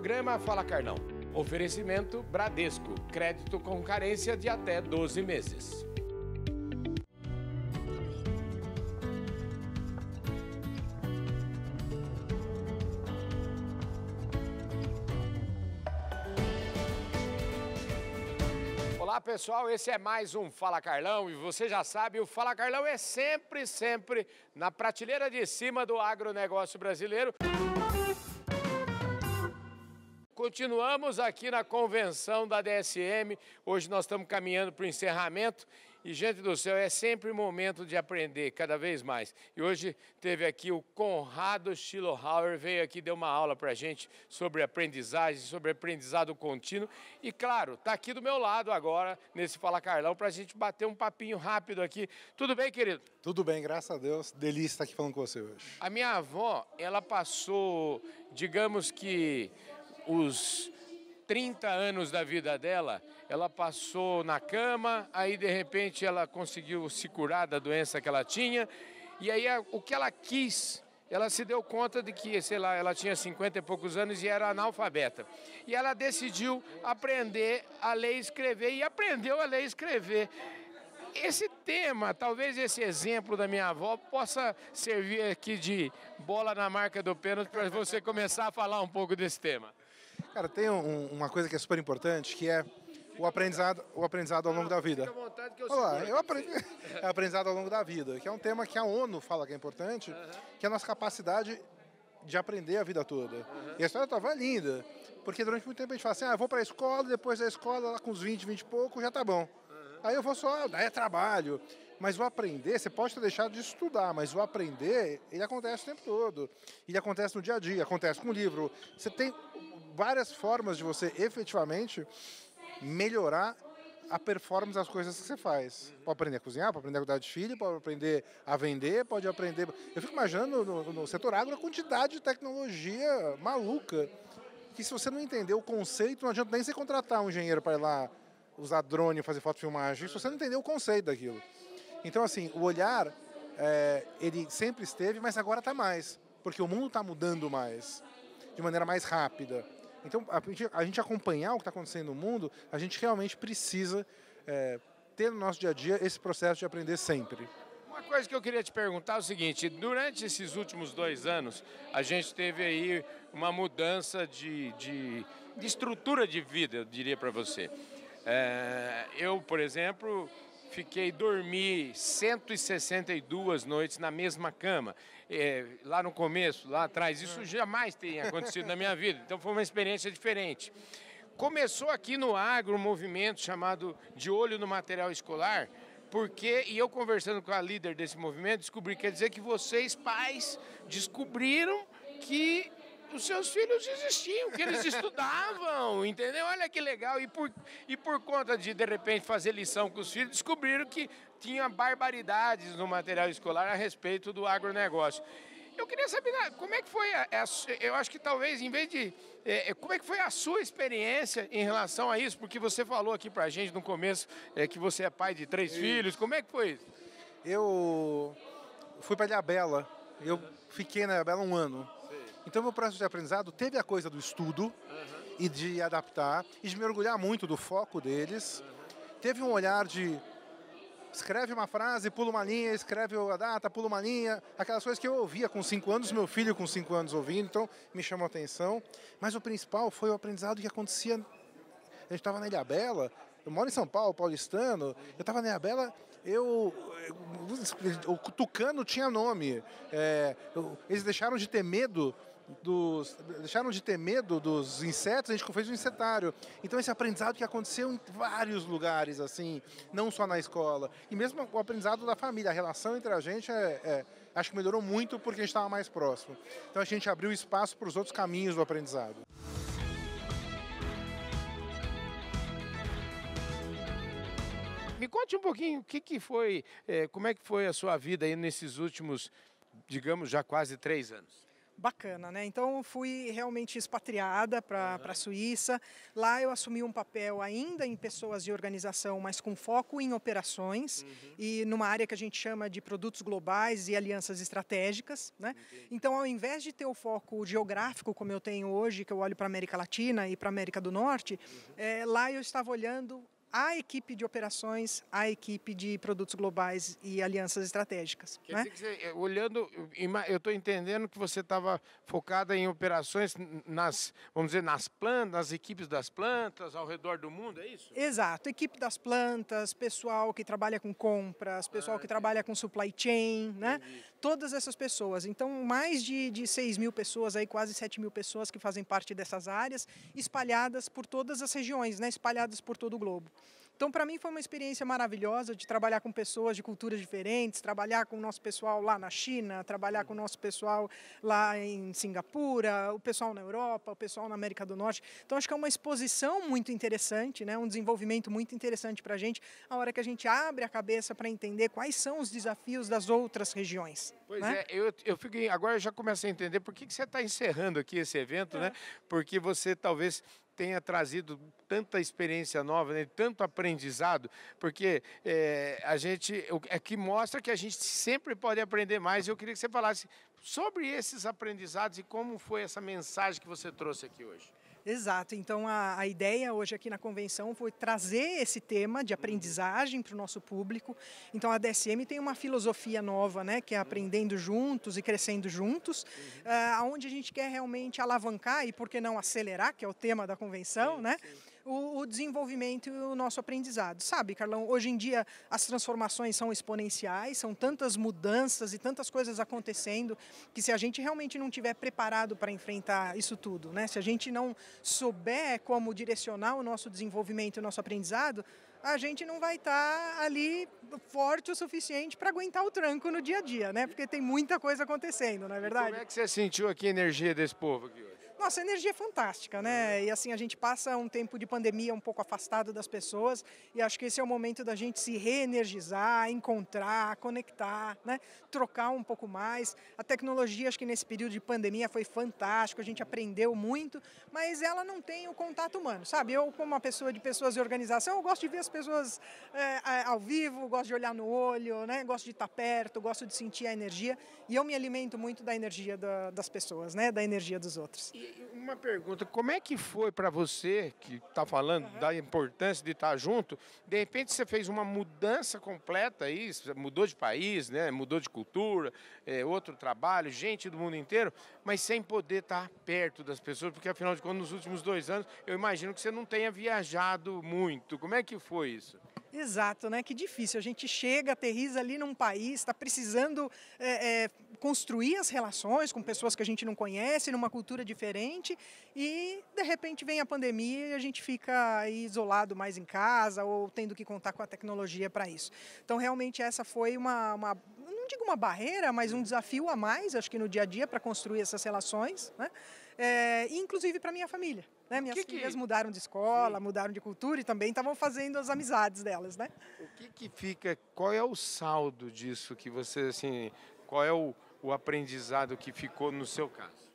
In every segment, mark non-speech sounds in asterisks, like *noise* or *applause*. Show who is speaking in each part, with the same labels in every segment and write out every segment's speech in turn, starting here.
Speaker 1: programa Fala Carlão. Oferecimento Bradesco, crédito com carência de até 12 meses. Olá pessoal, esse é mais um Fala Carlão e você já sabe, o Fala Carlão é sempre, sempre na prateleira de cima do agronegócio brasileiro. Continuamos aqui na convenção da DSM. Hoje nós estamos caminhando para o encerramento. E, gente do céu, é sempre momento de aprender, cada vez mais. E hoje teve aqui o Conrado Schillerhauer, veio aqui deu uma aula para a gente sobre aprendizagem, sobre aprendizado contínuo. E, claro, está aqui do meu lado agora, nesse Fala Carlão, para a gente bater um papinho rápido aqui. Tudo bem, querido? Tudo bem, graças a Deus.
Speaker 2: Delícia estar aqui falando com você hoje.
Speaker 1: A minha avó, ela passou, digamos que os 30 anos da vida dela, ela passou na cama, aí de repente ela conseguiu se curar da doença que ela tinha, e aí o que ela quis, ela se deu conta de que, sei lá, ela tinha 50 e poucos anos e era analfabeta. E ela decidiu aprender a ler e escrever, e aprendeu a ler e escrever esse tema, talvez esse exemplo da minha avó possa servir aqui de bola na marca do pênalti para você começar a falar um pouco desse tema.
Speaker 2: Cara, tem um, uma coisa que é super importante, que é o aprendizado, o aprendizado ao longo da vida. Olha lá, eu aprendi, *laughs* é aprendizado ao longo da vida, que é um tema que a ONU fala que é importante, que é a nossa capacidade de aprender a vida toda. E a história estava linda, porque durante muito tempo a gente fala assim, ah, eu vou para a escola, depois da escola, lá com uns 20, 20 e pouco, já tá bom. Aí eu vou só, daí é trabalho. Mas o aprender, você pode ter deixado de estudar, mas o aprender, ele acontece o tempo todo. Ele acontece no dia a dia, acontece com o livro. Você tem várias formas de você efetivamente melhorar a performance das coisas que você faz. Pode aprender a cozinhar, pode aprender a cuidar de filho, pode aprender a vender, pode aprender. Eu fico imaginando no, no setor agro a quantidade de tecnologia maluca que se você não entender o conceito, não adianta nem você contratar um engenheiro para ir lá usar drone, fazer foto filmagem, se você não entender o conceito daquilo. Então, assim, o olhar, é, ele sempre esteve, mas agora está mais. Porque o mundo está mudando mais, de maneira mais rápida. Então, a gente, a gente acompanhar o que está acontecendo no mundo, a gente realmente precisa é, ter no nosso dia a dia esse processo de aprender sempre.
Speaker 1: Uma coisa que eu queria te perguntar é o seguinte: durante esses últimos dois anos, a gente teve aí uma mudança de, de, de estrutura de vida, eu diria para você. É, eu, por exemplo, fiquei dormi 162 noites na mesma cama. É, lá no começo, lá atrás, isso hum. jamais tinha acontecido na minha vida. Então foi uma experiência diferente. Começou aqui no agro um movimento chamado De Olho no Material Escolar, porque, e eu conversando com a líder desse movimento, descobri, quer dizer que vocês, pais, descobriram que os seus filhos existiam, que eles estudavam, *laughs* entendeu? Olha que legal. E por, e por conta de, de repente, fazer lição com os filhos, descobriram que tinha barbaridades no material escolar a respeito do agronegócio. Eu queria saber né, como é que foi, a, a, eu acho que talvez em vez de, é, é, como é que foi a sua experiência em relação a isso, porque você falou aqui pra gente no começo
Speaker 2: é, que você é pai de três filhos, como é que foi isso? Eu fui pra Ilhabela, eu fiquei na Ilhabela um ano, então, meu processo de aprendizado teve a coisa do estudo uhum. e de adaptar e de me orgulhar muito do foco deles. Uhum. Teve um olhar de escreve uma frase, pula uma linha, escreve a data, pula uma linha, aquelas coisas que eu ouvia com cinco anos, meu filho com cinco anos ouvindo, então me chamou a atenção. Mas o principal foi o aprendizado que acontecia. A gente estava na Ilha Bela, eu moro em São Paulo, paulistano. Eu estava na Ilha Bela, eu, eu, O Tucano tinha nome. É, eu, eles deixaram de ter medo dos. deixaram de ter medo dos insetos, a gente fez um insetário. Então esse aprendizado que aconteceu em vários lugares, assim, não só na escola. E mesmo o aprendizado da família, a relação entre a gente é, é acho que melhorou muito porque a gente estava mais próximo. Então a gente abriu espaço para os outros caminhos do aprendizado.
Speaker 1: Me conte um pouquinho o que, que foi, eh, como é que foi a sua vida aí nesses últimos, digamos, já quase três anos
Speaker 3: bacana, né? Então fui realmente expatriada para uhum. a Suíça. Lá eu assumi um papel ainda em pessoas de organização, mas com foco em operações uhum. e numa área que a gente chama de produtos globais e alianças estratégicas, né? Entendi. Então ao invés de ter o foco geográfico como eu tenho hoje, que eu olho para América Latina e para América do Norte, uhum. é, lá eu estava olhando a equipe de operações, a equipe de produtos globais e alianças estratégicas. Quer né?
Speaker 1: dizer que você, olhando, eu estou entendendo que você estava focada em operações nas, vamos dizer, nas plantas, nas equipes das plantas ao redor do mundo, é isso? Exato, equipe das plantas,
Speaker 3: pessoal que trabalha com compras, pessoal ah, que trabalha com supply chain, né? Entendi todas essas pessoas. Então, mais de, de 6 mil pessoas, aí, quase 7 mil pessoas que fazem parte dessas áreas, espalhadas por todas as regiões, né, espalhadas por todo o globo. Então, para mim, foi uma experiência maravilhosa de trabalhar com pessoas de culturas diferentes, trabalhar com o nosso pessoal lá na China, trabalhar com o nosso pessoal lá em Singapura, o pessoal na Europa, o pessoal na América do Norte. Então, acho que é uma exposição muito interessante, né? um desenvolvimento muito interessante para a gente, a hora que a gente abre a cabeça para entender quais são os desafios das outras regiões. Pois né?
Speaker 1: é, eu, eu agora eu já comecei a entender por que, que você está encerrando aqui esse evento, é. né? Porque você talvez tenha trazido tanta experiência nova, né, tanto aprendizado, porque é, a gente é que mostra que a gente sempre pode aprender mais. Eu queria que você falasse sobre esses aprendizados e como foi essa mensagem que você trouxe aqui hoje.
Speaker 3: Exato. Então a, a, ideia hoje aqui na convenção foi trazer esse tema de uhum. aprendizagem para o nosso público. Então a DSM tem uma filosofia nova, né, que é aprendendo juntos e crescendo juntos, uhum. aonde ah, uh, a gente quer realmente alavancar e por que não acelerar, que é o tema da convenção, sim, né? Sim o, o desenvolvimento e o nosso aprendizado. Sabe, Carlão, hoje em dia as transformações são exponenciais, são tantas mudanças e tantas coisas acontecendo que se a gente realmente não tiver preparado para enfrentar isso tudo, né? Se a gente não souber como direcionar o nosso desenvolvimento, o nosso aprendizado, a gente não vai estar tá ali forte o suficiente para aguentar o tranco no dia a dia, né? Porque tem muita coisa acontecendo, não é verdade? E como é que
Speaker 1: você sentiu aqui a energia desse povo aqui?
Speaker 3: Nossa, energia é fantástica, né? E assim, a gente passa um tempo de pandemia um pouco afastado das pessoas e acho que esse é o momento da gente se reenergizar, encontrar, conectar, né? Trocar um pouco mais. A tecnologia, acho que nesse período de pandemia foi fantástico, a gente aprendeu muito, mas ela não tem o contato humano, sabe? Eu, como uma pessoa de pessoas e organização, eu gosto de ver as pessoas é, ao vivo, gosto de olhar no olho, né? Gosto de estar perto, gosto de sentir a energia e eu me alimento muito da energia da, das pessoas, né? Da energia dos outros.
Speaker 1: E uma pergunta, como é que foi para você, que está falando uhum. da importância de estar tá junto, de repente você fez uma mudança completa aí, mudou de país, né? mudou de cultura, é, outro trabalho, gente do mundo inteiro, mas sem poder estar tá perto das pessoas, porque afinal de contas, nos últimos dois anos, eu imagino que você não tenha viajado muito. Como é que foi isso?
Speaker 3: Exato, né? Que difícil. A gente chega, aterriza ali num país, está precisando é, é, construir as relações com pessoas que a gente não conhece, numa cultura diferente, e de repente vem a pandemia e a gente fica isolado mais em casa ou tendo que contar com a tecnologia para isso. Então, realmente, essa foi uma, uma não digo uma barreira, mas um desafio a mais, acho que no dia a dia, para construir essas relações, né? é, inclusive para minha família. Né? Minhas que filhas que... mudaram de escola, Sim. mudaram de cultura e também estavam fazendo as amizades delas, né?
Speaker 1: O que, que fica, qual é o saldo disso que você, assim, qual é o, o aprendizado que ficou no seu caso?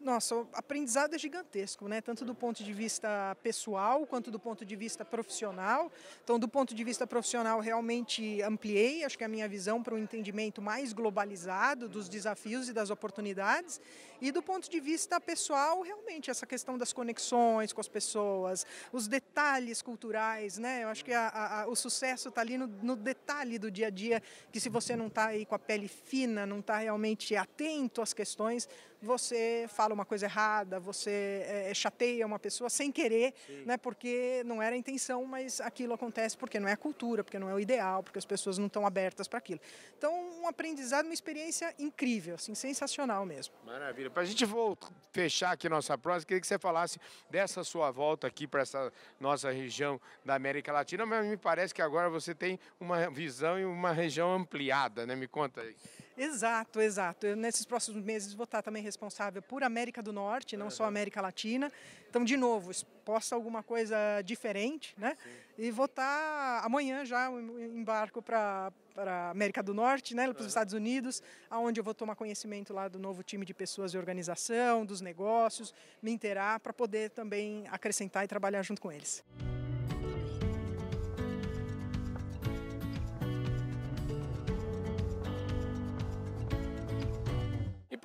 Speaker 3: Nossa, o aprendizado é gigantesco, né? Tanto do ponto de vista pessoal quanto do ponto de vista profissional. Então, do ponto de vista profissional, realmente ampliei, acho que é a minha visão para um entendimento mais globalizado dos desafios e das oportunidades. E do ponto de vista pessoal, realmente essa questão das conexões com as pessoas, os detalhes culturais, né? Eu acho que a, a, o sucesso está ali no, no detalhe do dia a dia, que se você não está aí com a pele fina, não está realmente atento às questões, você fala uma coisa errada, você é, é chateia uma pessoa sem querer, né, porque não era a intenção, mas aquilo acontece porque não é a cultura, porque não é o ideal, porque as pessoas não estão abertas para aquilo. Então, um aprendizado, uma experiência incrível, assim, sensacional mesmo.
Speaker 1: Maravilha. Para a gente voltar, fechar aqui nossa prosa, queria que você falasse dessa sua volta aqui para essa nossa região da América Latina, mas me parece que agora você tem uma visão e uma região ampliada, né? Me conta aí. Exato,
Speaker 3: exato. Eu, nesses próximos meses vou estar também responsável por América do Norte, não só América Latina. Então, de novo, posta alguma coisa diferente, né? Sim. E vou estar amanhã já embarco para para América do Norte, né, para os Estados Unidos, aonde eu vou tomar conhecimento lá do novo time de pessoas e organização, dos negócios, me interar para poder também acrescentar e trabalhar junto com eles.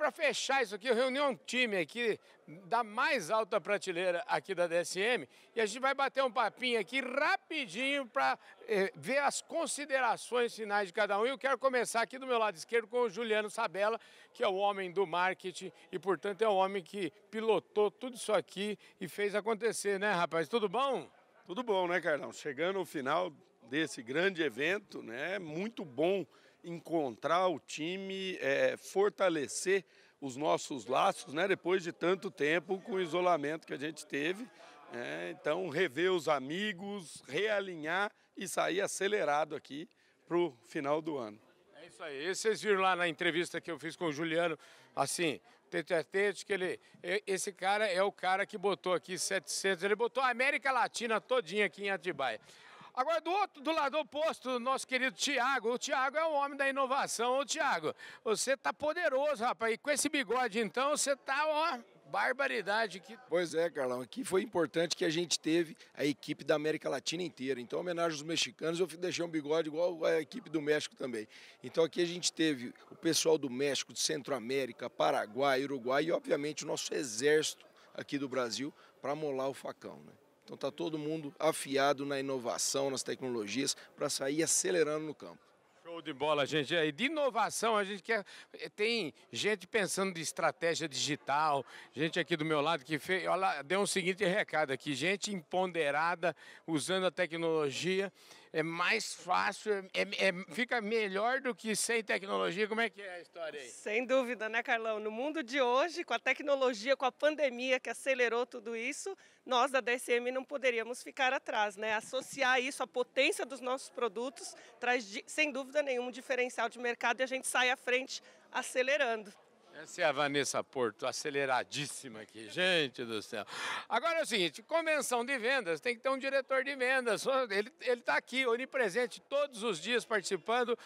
Speaker 1: para fechar isso aqui, eu reuni um time aqui da mais alta prateleira aqui da DSM e a gente vai bater um papinho aqui rapidinho para eh, ver as considerações finais de cada um. E eu quero começar aqui do meu lado esquerdo com o Juliano Sabella, que é o homem do marketing e, portanto, é o homem que pilotou tudo isso aqui e fez acontecer, né, rapaz? Tudo bom? Tudo bom, né, Carlão? Chegando ao final desse grande evento, né? Muito bom encontrar o time, é, fortalecer os nossos laços, né? Depois de tanto tempo com o isolamento que a gente teve. Né, então, rever os amigos, realinhar e sair acelerado aqui para o final do ano. É isso aí. E vocês viram lá na entrevista que eu fiz com o Juliano, assim, tete a tete, que ele, esse cara é o cara que botou aqui 700, ele botou a América Latina todinha aqui em Atibaia. Agora, do outro, do lado oposto, nosso querido Tiago. O Tiago é o homem da inovação. Ô, Tiago, você tá poderoso, rapaz. E com esse bigode, então, você tá, ó, barbaridade que. Pois é, Carlão. Aqui foi importante que a gente teve a equipe da América Latina inteira. Então, homenagem aos mexicanos, eu deixei um bigode igual a equipe do México também. Então, aqui a gente teve o pessoal do México, de Centro-América, Paraguai, Uruguai e, obviamente, o nosso exército aqui do Brasil para molar o facão, né? Então está todo mundo afiado na inovação, nas tecnologias, para sair acelerando no campo. Show de bola, gente. E de inovação, a gente quer. Eh, tem gente pensando de estratégia digital, gente aqui do meu lado que fez. Olha, deu um seguinte recado aqui: gente empoderada, usando a tecnologia é mais fácil, é, é, é, fica melhor do que sem tecnologia. Como é que é a história aí? Sem dúvida, né, Carlão? No mundo de hoje, com a tecnologia, com a pandemia que acelerou tudo
Speaker 3: isso, nós da DSM não poderíamos ficar atrás, né? Associar isso à potência dos nossos produtos traz, sem dúvida nenhuma, um diferencial de mercado e a gente sai à frente
Speaker 1: acelerando. Essa é a Vanessa Porto, aceleradíssima aqui, gente do céu. Agora é o seguinte, convenção de vendas, tem que ter um diretor de vendas, ele está aqui, onipresente, todos os dias participando,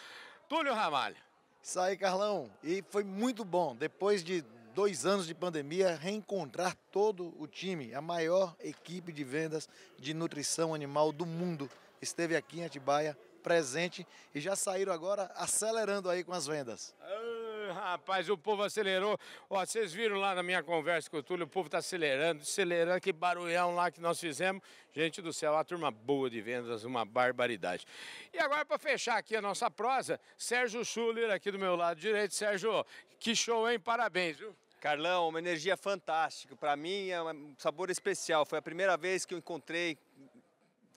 Speaker 1: Túlio Ramalho. Isso aí, Carlão, e foi muito bom, depois de dois anos de pandemia, reencontrar todo o time, a maior equipe de vendas de nutrição animal do mundo, esteve aqui em Atibaia, presente, e já saíram agora acelerando aí com as vendas. É. Rapaz, o povo acelerou. Ó, vocês viram lá na minha conversa com o Túlio, o povo está acelerando, acelerando, que barulhão lá que nós fizemos. Gente do céu, a turma boa de vendas, uma barbaridade. E agora, para fechar aqui a nossa prosa, Sérgio Schuller, aqui do meu lado direito. Sérgio, que show, hein? Parabéns, viu? Carlão, uma energia fantástica. Para mim é um sabor
Speaker 3: especial. Foi a primeira vez que eu encontrei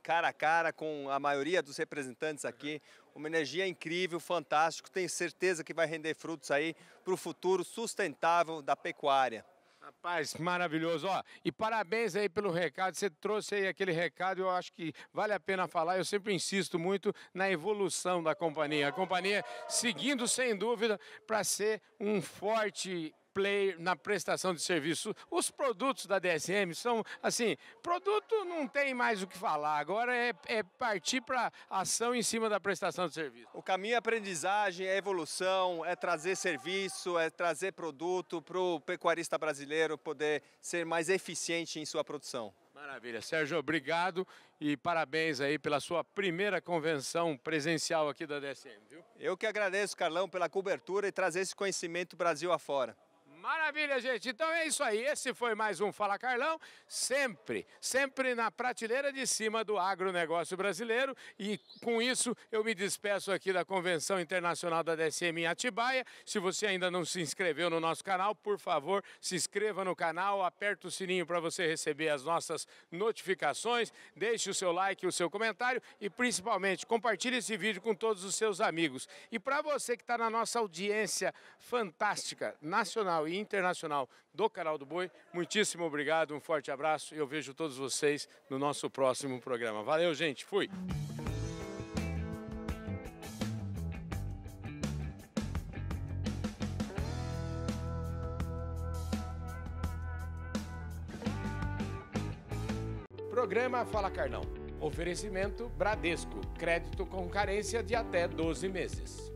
Speaker 3: cara a cara com a maioria dos representantes aqui. Uma energia incrível, fantástico. Tenho certeza que vai render frutos aí para o futuro sustentável da pecuária.
Speaker 1: Rapaz, maravilhoso. Ó, e parabéns aí pelo recado. Você trouxe aí aquele recado, eu acho que vale a pena falar. Eu sempre insisto muito na evolução da companhia. A companhia seguindo, sem dúvida, para ser um forte player, na prestação de serviço. Os produtos da DSM são, assim, produto não tem mais o que falar, agora é, é partir para ação em cima da prestação de serviço. O caminho é
Speaker 3: aprendizagem, é evolução,
Speaker 1: é trazer serviço, é trazer produto para o pecuarista brasileiro poder ser mais eficiente em sua produção. Maravilha. Sérgio, obrigado e parabéns aí pela sua primeira convenção presencial aqui da DSM, viu? Eu que agradeço, Carlão, pela cobertura e trazer esse conhecimento Brasil afora. Maravilha, gente. Então é isso aí. Esse foi mais um Fala Carlão. Sempre, sempre na prateleira de cima do agronegócio brasileiro. E com isso eu me despeço aqui da Convenção Internacional da DSM em Atibaia. Se você ainda não se inscreveu no nosso canal, por favor, se inscreva no canal, aperta o sininho para você receber as nossas notificações, deixe o seu like, o seu comentário e principalmente compartilhe esse vídeo com todos os seus amigos. E para você que está na nossa audiência fantástica, nacional e internacional do Canal do Boi. Muitíssimo obrigado, um forte abraço e eu vejo todos vocês no nosso próximo programa. Valeu, gente. Fui. Programa Fala Carnão. Oferecimento Bradesco. Crédito com carência de até 12 meses.